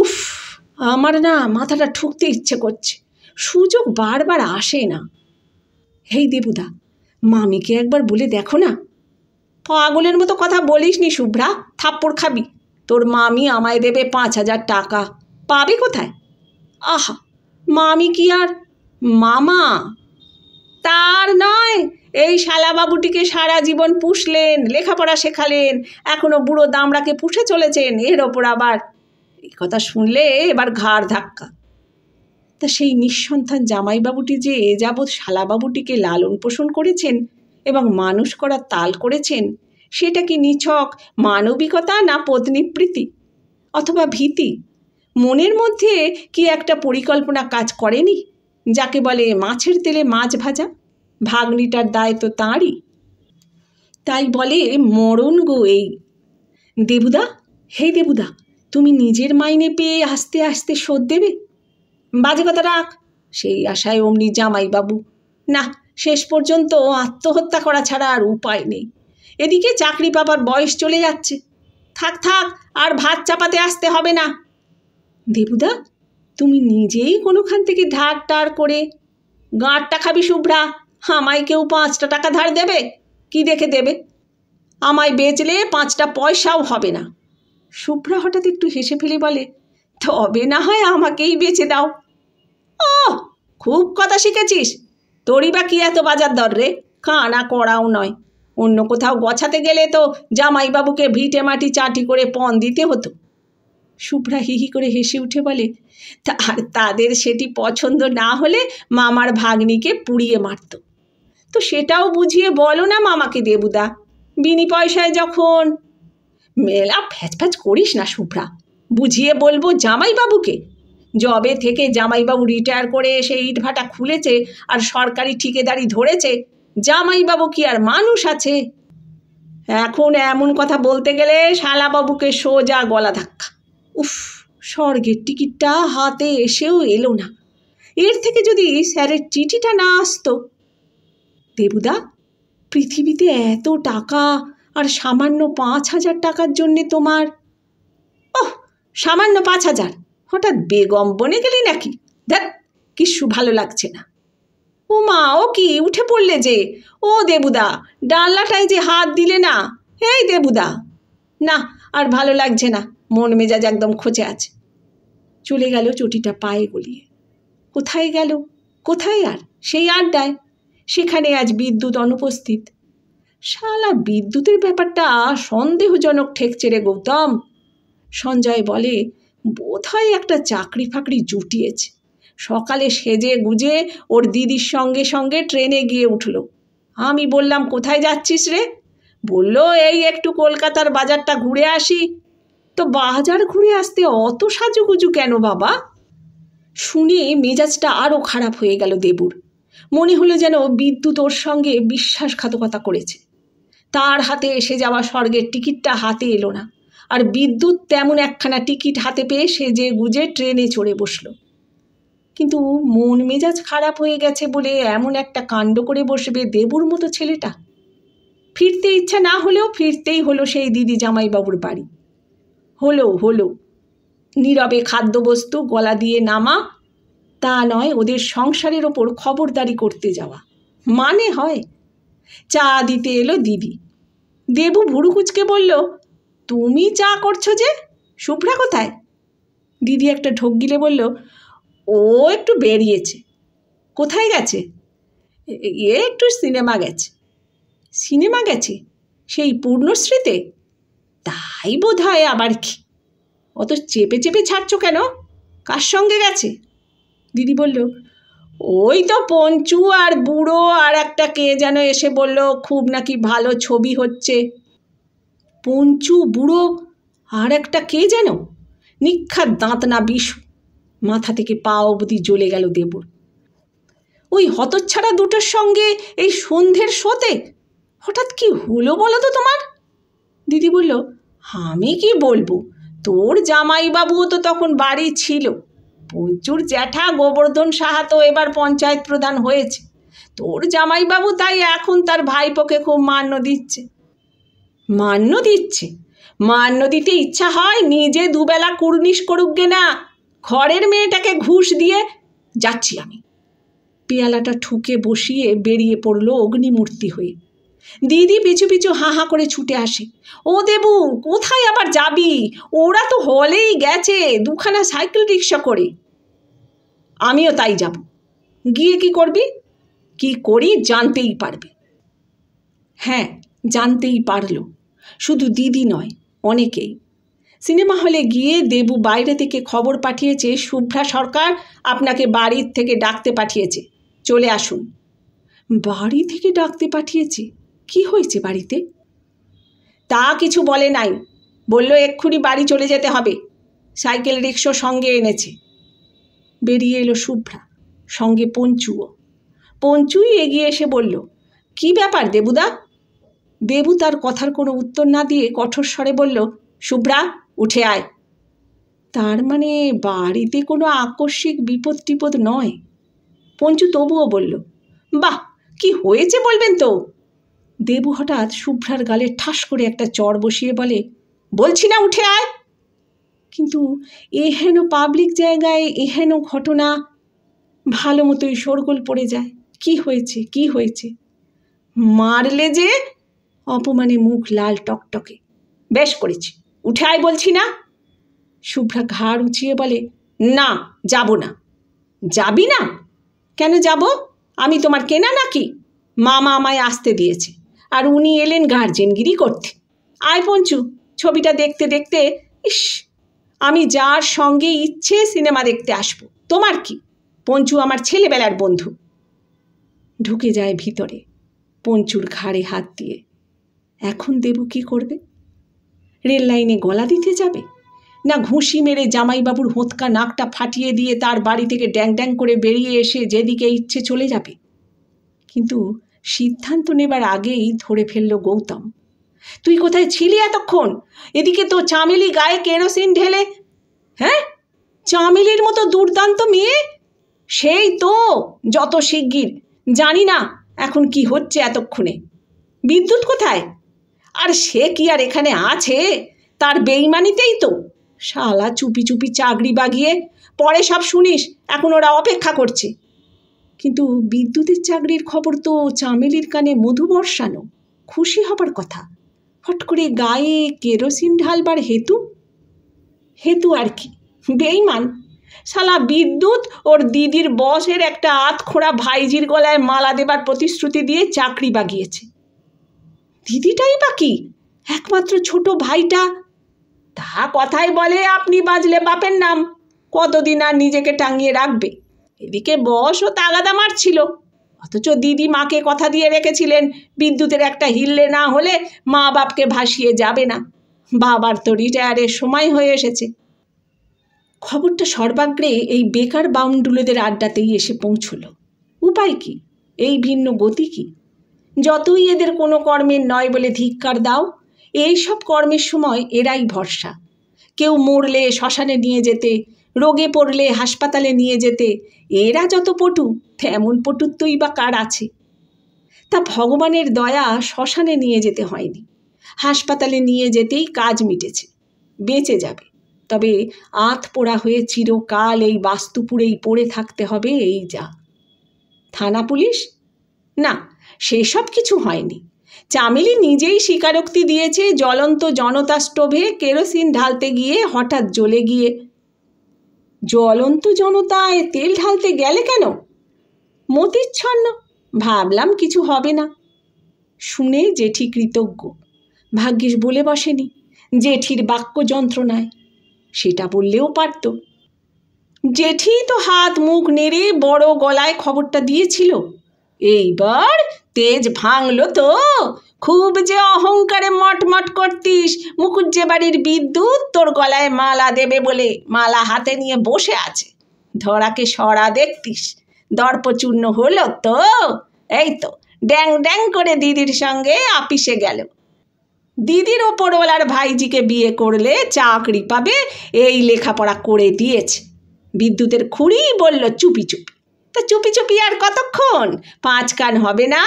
উফ আমার না মাথাটা ঠুকতে ইচ্ছে করছে সুযোগ বারবার আসে না হেই দেবুদা মামিকে একবার বলে দেখো না পাগলের মতো কথা বলিস নি শুভ্রা থাপ্পড় খাবি তোর মামি আমায় দেবে পাঁচ হাজার টাকা পাবে কোথায় আহা মামি কি আর মামা তার নয় এই শালাবাবুটিকে সারা জীবন পুষলেন লেখাপড়া শেখালেন এখনও বুড়ো দামড়াকে পুষে চলেছেন এর ওপর আবার এই কথা শুনলে এবার ঘাড় ধাক্কা তা সেই নিঃসন্তান জামাইবাবুটি যে এ যাবৎ শালাবাবুটিকে লালন পোষণ করেছেন এবং মানুষ করা তাল করেছেন সেটা কি নিছক মানবিকতা না পত্নীপ্রীতি অথবা ভীতি মনের মধ্যে কি একটা পরিকল্পনা কাজ করেনি যাকে বলে মাছের তেলে মাছ ভাজা ভাগ্নিটার দায় তো তাঁরই তাই বলে মরণ গো এই দেবুদা হে দেবুদা তুমি নিজের মাইনে পেয়ে আস্তে আস্তে শোধ দেবে বাজে কথা রাখ সেই আশায় অমনি জামাইবাবু না শেষ পর্যন্ত আত্মহত্যা করা ছাড়া আর উপায় নেই এদিকে চাকরি পাবার বয়স চলে যাচ্ছে থাক থাক আর ভাত চাপাতে আসতে হবে না দেবুদা তুমি নিজেই কোনোখান থেকে ধার টার করে গাঁটটা খাবি শুভ্রা আমায় কেউ পাঁচটা টাকা ধার দেবে কি দেখে দেবে আমায় বেচলে পাঁচটা পয়সাও হবে না শুভ্রা হঠাৎ একটু হেসে ফেলে বলে তবে না হয় আমাকেই বেছে দাও ও খুব কথা শিখেছিস তোরই বা কি এত বাজার দর রে কানা করাও নয় অন্য কোথাও গছাতে গেলে তো জামাইবাবুকে ভিটে মাটি চাটি করে পণ দিতে হতো শুভ্রা হিহি করে হেসে উঠে বলে আর তাদের সেটি পছন্দ না হলে মামার ভাগ্নিকে পুড়িয়ে মারত তো সেটাও বুঝিয়ে বলো না মামাকে দেবুদা বিনি পয়সায় যখন মেলা ফ্যাচফ্যাচ করিস না শুভ্রা বুঝিয়ে বলবো জামাইবাবুকে জবে থেকে জামাইবাবু রিটায়ার করে এসে ইটভাটা খুলেছে আর সরকারি ঠিকেদারি ধরেছে জামাইবাবু কি আর মানুষ আছে এখন এমন কথা বলতে গেলে শালাবাবুকে সোজা গলা ধাক্কা উফ স্বর্গের টিকিটটা হাতে এসেও এলো না এর থেকে যদি স্যারের চিঠিটা না আসতো দেবুদা পৃথিবীতে এত টাকা আর সামান্য পাঁচ হাজার টাকার জন্যে তোমার ওহ সামান্য পাঁচ হাজার হঠাৎ বেগম বনে গেলি নাকি দেখ কিছু ভালো লাগছে না ও মা ও কি উঠে পড়লে যে ও দেবুদা ডাল্লাটায় যে হাত দিলে না এই দেবুদা না আর ভালো লাগছে না মন মেজাজ একদম খোঁচে আছে চলে গেল চটিটা পায়ে গলিয়ে কোথায় গেল কোথায় আর সেই আড্ডায় সেখানে আজ বিদ্যুৎ অনুপস্থিত শালা বিদ্যুতের ব্যাপারটা সন্দেহজনক ঠেকছে রে গৌতম সঞ্জয় বলে বোধহয় একটা চাকরি ফাকরি জুটিয়েছে সকালে সেজে গুজে ওর দিদির সঙ্গে সঙ্গে ট্রেনে গিয়ে উঠল আমি বললাম কোথায় যাচ্ছিস রে বলল এই একটু কলকাতার বাজারটা ঘুরে আসি তো বাজার ঘুরে আসতে অত সাজুগুজু কেন বাবা শুনে মেজাজটা আরও খারাপ হয়ে গেল দেবুর মনে হলো যেন বিদ্যুৎ ওর সঙ্গে বিশ্বাসঘাতকতা করেছে তার হাতে এসে যাওয়া স্বর্গের টিকিটটা হাতে এলো না আর বিদ্যুৎ তেমন একখানা টিকিট হাতে পেয়ে সে যে গুজে ট্রেনে চড়ে বসল কিন্তু মন মেজাজ খারাপ হয়ে গেছে বলে এমন একটা কাণ্ড করে বসবে দেবুর মতো ছেলেটা ফিরতে ইচ্ছা না হলেও ফিরতেই হলো সেই দিদি জামাইবাবুর বাড়ি হলো হলো নীরবে খাদ্যবস্তু গলা দিয়ে নামা তা নয় ওদের সংসারের ওপর খবরদারি করতে যাওয়া মানে হয় চা দিতে এলো দিদি দেবু ভুরুকুচকে বলল তুমি চা করছো যে শুভ্রা কোথায় দিদি একটা ঢোক গিলে বলল ও একটু বেরিয়েছে কোথায় গেছে এ একটু সিনেমা গেছে সিনেমা গেছে সেই পূর্ণশ্রীতে তাই বোধ হয় আবার কি অত চেপে চেপে ছাড়ছো কেন কার সঙ্গে গেছে দিদি বলল ওই তো পঞ্চু আর বুড়ো আর একটা কে যেন এসে বলল খুব নাকি ভালো ছবি হচ্ছে পঞ্চু বুড়ো আর একটা কে যেন নিক্ষার দাঁত না বিষ মাথা থেকে পা অবধি জ্বলে গেল দেবর ওই হতচ্ছাড়া দুটোর সঙ্গে এই সন্ধ্যের শোতে হঠাৎ কি হলো বলো তো তোমার দিদি বলল আমি কি বলবো তোর জামাইবাবুও তো তখন বাড়ি ছিল প্রচুর জ্যাঠা গোবর্ধন সাহা তো এবার পঞ্চায়েত প্রধান হয়েছে তোর জামাইবাবু তাই এখন তার ভাইপোকে খুব মান্য দিচ্ছে মান্য দিচ্ছে মান্য দিতে ইচ্ছা হয় নিজে দুবেলা কুর্নিশ করুক গে না ঘরের মেয়েটাকে ঘুষ দিয়ে যাচ্ছি আমি পেয়ালাটা ঠুকে বসিয়ে বেরিয়ে পড়লো অগ্নিমূর্তি হয়ে দিদি পিছু পিছু হাঁ হাঁ করে ছুটে আসে ও দেবু কোথায় আবার যাবি ওরা তো হলেই গেছে দুখানা সাইকেল রিক্সা করে আমিও তাই যাব গিয়ে কি করবি কি করি জানতেই পারবে হ্যাঁ জানতেই পারল শুধু দিদি নয় অনেকেই সিনেমা হলে গিয়ে দেবু বাইরে থেকে খবর পাঠিয়েছে শুভ্রা সরকার আপনাকে বাড়ির থেকে ডাকতে পাঠিয়েছে চলে আসুন বাড়ি থেকে ডাকতে পাঠিয়েছে কি হয়েছে বাড়িতে তা কিছু বলে নাই বলল এক্ষুনি বাড়ি চলে যেতে হবে সাইকেল রিক্সো সঙ্গে এনেছে বেরিয়ে এলো শুভ্রা সঙ্গে পঞ্চুও পঞ্চুই এগিয়ে এসে বলল কি ব্যাপার দেবুদা দেবু তার কথার কোনো উত্তর না দিয়ে কঠোর স্বরে বলল শুভ্রা উঠে আয় তার মানে বাড়িতে কোনো আকস্মিক বিপদ টিপদ নয় পঞ্চু তবুও বলল বাহ কি হয়েছে বলবেন তো দেবু হঠাৎ শুভ্রার গালে ঠাস করে একটা চর বসিয়ে বলে বলছি না উঠে আয় কিন্তু এহেন পাবলিক জায়গায় এহেন ঘটনা ভালো মতোই শোরগোল পড়ে যায় কি হয়েছে কি হয়েছে মারলে যে অপমানে মুখ লাল টকটকে বেশ করেছি উঠে আয় বলছি না শুভ্রা ঘাড় উঁচিয়ে বলে না যাব না যাবি না কেন যাব আমি তোমার কেনা নাকি মামা আমায় আসতে দিয়েছে আর উনি এলেন গার্জেনগিরি করতে আয় পঞ্চু ছবিটা দেখতে দেখতে ইস আমি যার সঙ্গে ইচ্ছে সিনেমা দেখতে আসবো তোমার কি পঞ্চু আমার ছেলেবেলার বন্ধু ঢুকে যায় ভিতরে পঞ্চুর ঘাড়ে হাত দিয়ে এখন দেবু কি করবে রেল লাইনে গলা দিতে যাবে না ঘুষি মেরে জামাইবাবুর হোঁতকা নাকটা ফাটিয়ে দিয়ে তার বাড়ি থেকে ড্যাং ড্যাং করে বেরিয়ে এসে যেদিকে ইচ্ছে চলে যাবে কিন্তু সিদ্ধান্ত নেবার আগেই ধরে ফেলল গৌতম তুই কোথায় ছিলি এতক্ষণ এদিকে তো চামেলি গায়ে কেরোসিন ঢেলে হ্যাঁ চামেলির মতো দুর্দান্ত মেয়ে সেই তো যত শিগগির জানি না এখন কি হচ্ছে এতক্ষণে বিদ্যুৎ কোথায় আর সে কি আর এখানে আছে তার বেইমানিতেই তো শালা চুপি চুপি চাকরি বাগিয়ে পরে সব শুনিস এখন ওরা অপেক্ষা করছে কিন্তু বিদ্যুতের চাকরির খবর তো চামেলির কানে মধু বর্ষানো খুশি হবার কথা হট করে গায়ে কেরোসিন ঢালবার হেতু হেতু আর কি বেইমান সালা বিদ্যুৎ ওর দিদির বসের একটা আতখোড়া ভাইজির গলায় মালা দেবার প্রতিশ্রুতি দিয়ে চাকরি বাগিয়েছে দিদিটাই বাকি একমাত্র ছোট ভাইটা তা কথাই বলে আপনি বাজলে বাপের নাম কতদিন আর নিজেকে টাঙিয়ে রাখবে এদিকে বসও তাগাদা মারছিল অথচ দিদি মাকে কথা দিয়ে রেখেছিলেন বিদ্যুতের একটা হিললে না হলে মা বাপকে ভাসিয়ে যাবে না বাবার তো রিটায়ারের সময় হয়ে এসেছে খবরটা সর্বাগ্রে এই বেকার বাউন্ডুলোদের আড্ডাতেই এসে পৌঁছল উপায় কি এই ভিন্ন গতি কি যতই এদের কোনো কর্মের নয় বলে ধিক্কার দাও এই সব কর্মের সময় এরাই ভরসা কেউ মরলে শ্মশানে নিয়ে যেতে রোগে পড়লে হাসপাতালে নিয়ে যেতে এরা যত পটু তেমন পটুত্বই বা কার আছে তা ভগবানের দয়া শ্মশানে নিয়ে যেতে হয়নি হাসপাতালে নিয়ে যেতেই কাজ মিটেছে বেঁচে যাবে তবে আঁত পোড়া হয়ে চিরকাল এই বাস্তুপুরেই পড়ে থাকতে হবে এই যা থানা পুলিশ না সেসব কিছু হয়নি চামেলি নিজেই স্বীকারোক্তি দিয়েছে জ্বলন্ত জনতা স্টোভে কেরোসিন ঢালতে গিয়ে হঠাৎ জ্বলে গিয়ে জ্বলন্ত জনতায় তেল ঢালতে গেলে কেন মতিচ্ছন্ন ভাবলাম কিছু হবে না শুনে জেঠি কৃতজ্ঞ ভাগ্যিস বলে বসেনি জেঠির বাক্য যন্ত্রণায় সেটা বললেও পারত জেঠি তো হাত মুখ নেড়ে বড় গলায় খবরটা দিয়েছিল এইবার তেজ ভাঙল তো খুব যে অহংকারে মটমট করতিস মুকুজ্জে বাড়ির বিদ্যুৎ তোর গলায় মালা দেবে বলে মালা হাতে নিয়ে বসে আছে ধরাকে সরা দেখতিস দর্পচূর্ণ হলো তো এই তো ড্যাং ড্যাং করে দিদির সঙ্গে আপিসে গেল দিদির ওপরওয়ালার ভাইজিকে বিয়ে করলে চাকরি পাবে এই লেখাপড়া করে দিয়েছে বিদ্যুতের খুঁড়ি বলল চুপি চুপি তা চুপি চুপি আর কতক্ষণ পাঁচ কান হবে না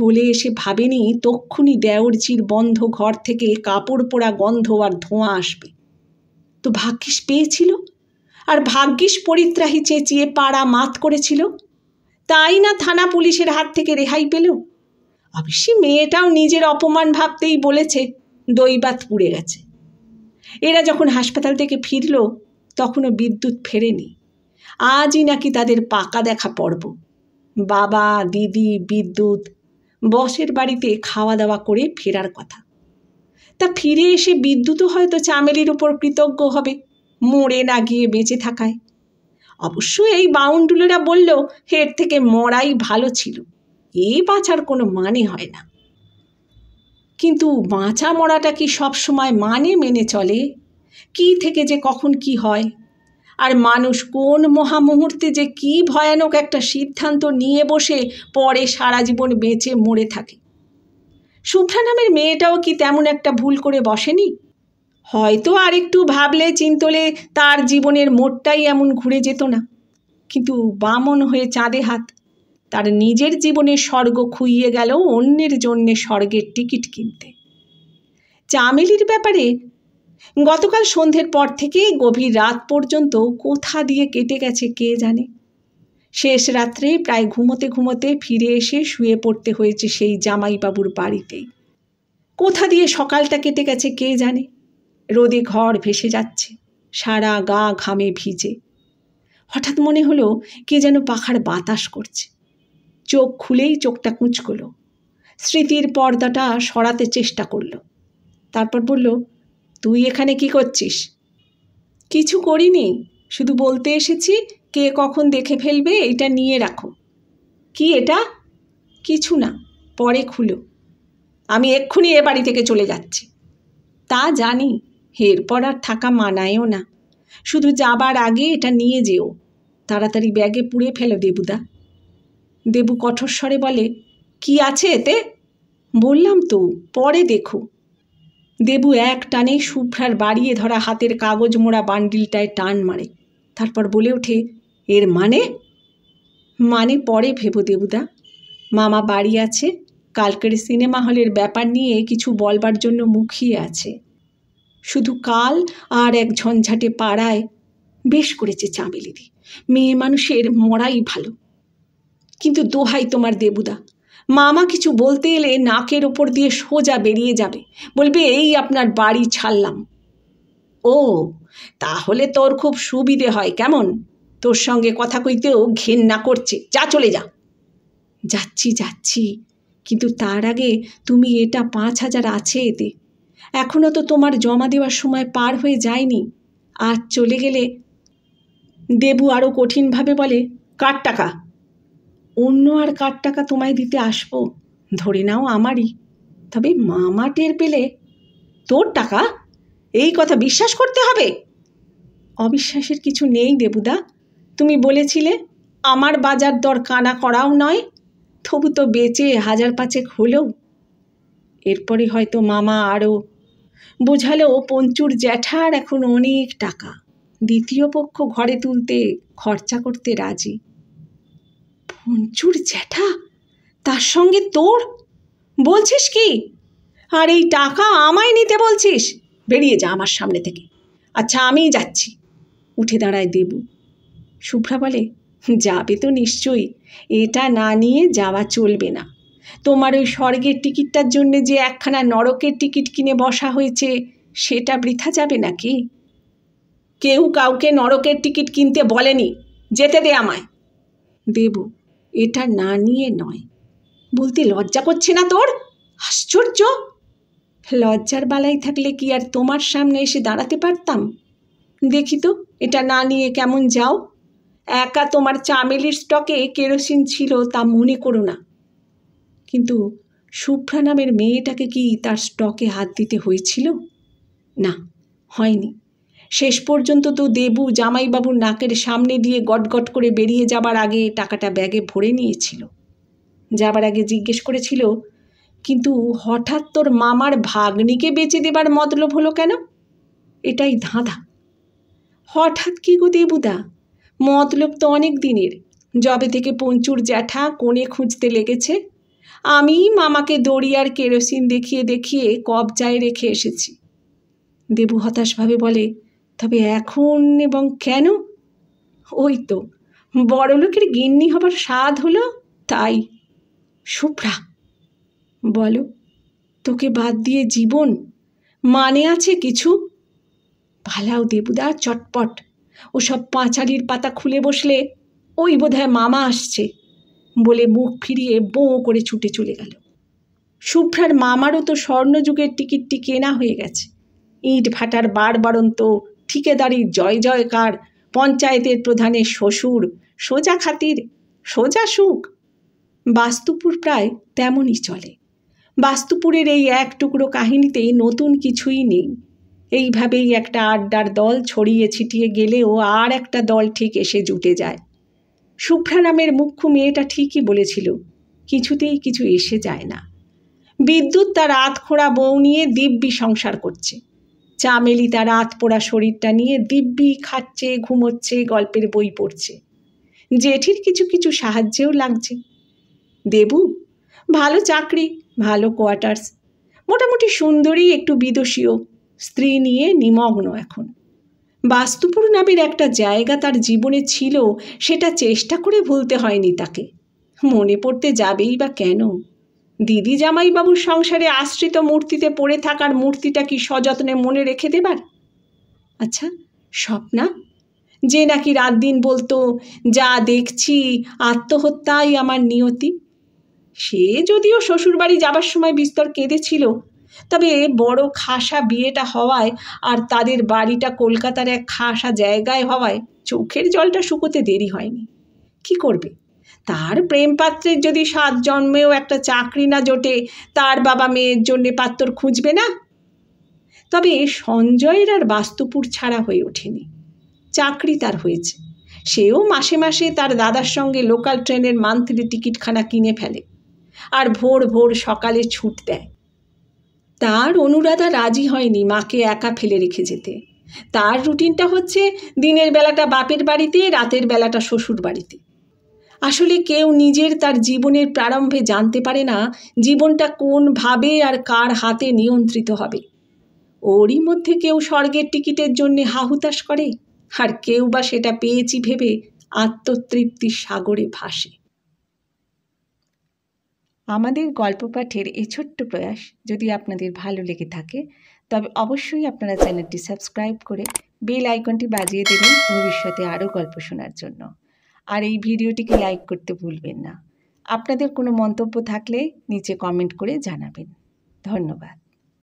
বলে এসে ভাবেনি তক্ষুনি দেওরজির বন্ধ ঘর থেকে কাপড় পোড়া গন্ধ আর ধোঁয়া আসবে তো ভাগ্যিস পেয়েছিল আর ভাগ্যিস পরিত্রাহী চেঁচিয়ে পাড়া মাত করেছিল তাই না থানা পুলিশের হাত থেকে রেহাই পেল অবশ্যই মেয়েটাও নিজের অপমান ভাবতেই বলেছে দৈবাত পুড়ে গেছে এরা যখন হাসপাতাল থেকে ফিরল তখনও বিদ্যুৎ ফেরেনি আজই নাকি তাদের পাকা দেখা পর্ব বাবা দিদি বিদ্যুৎ বসের বাড়িতে খাওয়া দাওয়া করে ফেরার কথা তা ফিরে এসে বিদ্যুৎও হয়তো চামেলির উপর কৃতজ্ঞ হবে মরে না গিয়ে বেঁচে থাকায় অবশ্য এই বাউন্ডুলেরা বলল এর থেকে মরাই ভালো ছিল এ বাঁচার কোনো মানে হয় না কিন্তু বাঁচা মরাটা কি সবসময় মানে মেনে চলে কি থেকে যে কখন কি হয় আর মানুষ কোন মহামুহূর্তে যে কি ভয়ানক একটা সিদ্ধান্ত নিয়ে বসে পরে সারা জীবন বেঁচে মরে থাকে শুভ্রা নামের মেয়েটাও কি তেমন একটা ভুল করে বসেনি হয়তো আর একটু ভাবলে চিন্তলে তার জীবনের মোটটাই এমন ঘুরে যেত না কিন্তু বামন হয়ে চাঁদে হাত তার নিজের জীবনে স্বর্গ খুইয়ে গেল অন্যের জন্যে স্বর্গের টিকিট কিনতে চামেলির ব্যাপারে গতকাল সন্ধ্যের পর থেকে গভীর রাত পর্যন্ত কোথা দিয়ে কেটে গেছে কে জানে শেষ রাত্রে প্রায় ঘুমোতে ঘুমোতে ফিরে এসে শুয়ে পড়তে হয়েছে সেই জামাইবাবুর বাড়িতেই কোথা দিয়ে সকালটা কেটে গেছে কে জানে রোদে ঘর ভেসে যাচ্ছে সারা গা ঘামে ভিজে হঠাৎ মনে হলো কে যেন পাখার বাতাস করছে চোখ খুলেই চোখটা কুঁচকলো স্মৃতির পর্দাটা সরাতে চেষ্টা করলো তারপর বলল তুই এখানে কি করছিস কিছু করিনি শুধু বলতে এসেছি কে কখন দেখে ফেলবে এটা নিয়ে রাখো কি এটা কিছু না পরে খুলো আমি এক্ষুনি এ বাড়ি থেকে চলে যাচ্ছি তা জানি এরপর আর থাকা মানায়ও না শুধু যাবার আগে এটা নিয়ে যেও তাড়াতাড়ি ব্যাগে পুড়ে ফেলো দেবুদা দেবু কঠোর স্বরে বলে কি আছে এতে বললাম তো পরে দেখো দেবু এক টানে শুভ্রার বাড়িয়ে ধরা হাতের কাগজ মোড়া বান্ডিলটায় টান মারে তারপর বলে ওঠে এর মানে মানে পরে ভেবো দেবুদা মামা বাড়ি আছে কালকের সিনেমা হলের ব্যাপার নিয়ে কিছু বলবার জন্য মুখিয়ে আছে শুধু কাল আর এক ঝঞ্ঝাটে পাড়ায় বেশ করেছে চামেলিদি মেয়ে মানুষের মরাই ভালো কিন্তু দোহাই তোমার দেবুদা মামা কিছু বলতে এলে নাকের ওপর দিয়ে সোজা বেরিয়ে যাবে বলবে এই আপনার বাড়ি ছাড়লাম ও তাহলে তোর খুব সুবিধে হয় কেমন তোর সঙ্গে কথা কইতেও ঘেন্না করছে যা চলে যা যাচ্ছি যাচ্ছি কিন্তু তার আগে তুমি এটা পাঁচ হাজার আছে এতে এখনও তো তোমার জমা দেওয়ার সময় পার হয়ে যায়নি আজ চলে গেলে দেবু আরও কঠিনভাবে বলে কার টাকা অন্য আর কার টাকা তোমায় দিতে আসবো ধরে নাও আমারই তবে মামা টের পেলে তোর টাকা এই কথা বিশ্বাস করতে হবে অবিশ্বাসের কিছু নেই দেবুদা তুমি বলেছিলে আমার বাজার দর কানা করাও নয় তবু তো বেচে হাজার পাঁচেক হলেও এরপরে হয়তো মামা আরও বোঝালো পঞ্চুর জ্যাঠার এখন অনেক টাকা দ্বিতীয় পক্ষ ঘরে তুলতে খরচা করতে রাজি পঞ্চুর জ্যাঠা তার সঙ্গে তোর বলছিস কি আর এই টাকা আমায় নিতে বলছিস বেরিয়ে যা আমার সামনে থেকে আচ্ছা আমি যাচ্ছি উঠে দাঁড়ায় দেবু শুভ্রা বলে যাবে তো নিশ্চয়ই এটা না নিয়ে যাওয়া চলবে না তোমার ওই স্বর্গের টিকিটটার জন্য যে একখানা নরকের টিকিট কিনে বসা হয়েছে সেটা বৃথা যাবে নাকি কেউ কাউকে নরকের টিকিট কিনতে বলেনি যেতে দে আমায় দেবু এটা না নিয়ে নয় বলতে লজ্জা করছে না তোর আশ্চর্য লজ্জার বালাই থাকলে কি আর তোমার সামনে এসে দাঁড়াতে পারতাম দেখি তো এটা না নিয়ে কেমন যাও একা তোমার চামেলির স্টকে কেরোসিন ছিল তা মনে করো না কিন্তু শুভ্রা নামের মেয়েটাকে কি তার স্টকে হাত দিতে হয়েছিল না হয়নি শেষ পর্যন্ত তো দেবু জামাইবাবুর নাকের সামনে দিয়ে গটগট করে বেরিয়ে যাবার আগে টাকাটা ব্যাগে ভরে নিয়েছিল যাবার আগে জিজ্ঞেস করেছিল কিন্তু হঠাৎ তোর মামার ভাগ্নিকে বেঁচে দেবার মতলব হলো কেন এটাই ধাঁধা হঠাৎ কি গো দেবুদা মতলব তো অনেক দিনের জবে থেকে পঞ্চুর জ্যাঠা কোণে খুঁজতে লেগেছে আমি মামাকে দড়ি আর কেরোসিন দেখিয়ে দেখিয়ে কবজায় রেখে এসেছি দেবু হতাশভাবে বলে তবে এখন এবং কেন ওই তো বড়লোকের গিন্নি হবার স্বাদ হলো তাই সুপ্রা বলো তোকে বাদ দিয়ে জীবন মানে আছে কিছু ভালাও দেবুদা চটপট ওসব পাঁচালির পাতা খুলে বসলে ওই বোধহয় মামা আসছে বলে মুখ ফিরিয়ে বো করে ছুটে চলে গেল শুভ্রার মামারও তো স্বর্ণযুগের টিকিটটি কেনা হয়ে গেছে ইট ভাটার বাড়বাড়ন্ত ঠিকেদারি জয় জয়কার পঞ্চায়েতের প্রধানের শ্বশুর সোজা খাতির সোজা সুখ বাস্তুপুর প্রায় তেমনই চলে বাস্তুপুরের এই এক টুকরো কাহিনীতেই নতুন কিছুই নেই এইভাবেই একটা আড্ডার দল ছড়িয়ে ছিটিয়ে গেলেও আর একটা দল ঠিক এসে জুটে যায় শুভ্রা নামের মুখ্য মেয়েটা ঠিকই বলেছিল কিছুতেই কিছু এসে যায় না বিদ্যুৎ তার আতখোড়া বউ নিয়ে দিব্যি সংসার করছে চামেলি তার রাত পোড়া শরীরটা নিয়ে দিব্যি খাচ্ছে ঘুমোচ্ছে গল্পের বই পড়ছে জেঠির কিছু কিছু সাহায্যেও লাগছে দেবু ভালো চাকরি ভালো কোয়ার্টার্স মোটামুটি সুন্দরী একটু বিদোষীয় স্ত্রী নিয়ে নিমগ্ন এখন বাস্তুপুর নামের একটা জায়গা তার জীবনে ছিল সেটা চেষ্টা করে ভুলতে হয়নি তাকে মনে পড়তে যাবেই বা কেন দিদি জামাইবাবুর সংসারে আশ্রিত মূর্তিতে পড়ে থাকার মূর্তিটা কি সযত্নে মনে রেখে দেবার আচ্ছা স্বপ্না যে নাকি রাত দিন বলতো যা দেখছি আত্মহত্যাই আমার নিয়তি সে যদিও শ্বশুরবাড়ি যাবার সময় বিস্তর কেঁদেছিল তবে বড় খাসা বিয়েটা হওয়ায় আর তাদের বাড়িটা কলকাতার এক খাসা জায়গায় হওয়ায় চোখের জলটা শুকোতে দেরি হয়নি কি করবে তার প্রেমপাত্রের যদি সাত জন্মেও একটা চাকরি না জোটে তার বাবা মেয়ের জন্যে পাত্র খুঁজবে না তবে সঞ্জয়ের আর বাস্তুপুর ছাড়া হয়ে ওঠেনি চাকরি তার হয়েছে সেও মাসে মাসে তার দাদার সঙ্গে লোকাল ট্রেনের মান্থলি টিকিটখানা কিনে ফেলে আর ভোর ভোর সকালে ছুট দেয় তার অনুরাধা রাজি হয়নি মাকে একা ফেলে রেখে যেতে তার রুটিনটা হচ্ছে দিনের বেলাটা বাপের বাড়িতে রাতের বেলাটা শ্বশুর বাড়িতে আসলে কেউ নিজের তার জীবনের প্রারম্ভে জানতে পারে না জীবনটা কোনভাবে আর কার হাতে নিয়ন্ত্রিত হবে ওরই মধ্যে কেউ স্বর্গের টিকিটের জন্যে হাহুতাস করে আর কেউ বা সেটা পেয়েছি ভেবে আত্মতৃপ্তির সাগরে ভাসে আমাদের গল্প পাঠের এই ছোট্ট প্রয়াস যদি আপনাদের ভালো লেগে থাকে তবে অবশ্যই আপনারা চ্যানেলটি সাবস্ক্রাইব করে বেল আইকনটি বাজিয়ে দেবেন ভবিষ্যতে আরও গল্প শোনার জন্য আর এই ভিডিওটিকে লাইক করতে ভুলবেন না আপনাদের কোনো মন্তব্য থাকলে নিচে কমেন্ট করে জানাবেন ধন্যবাদ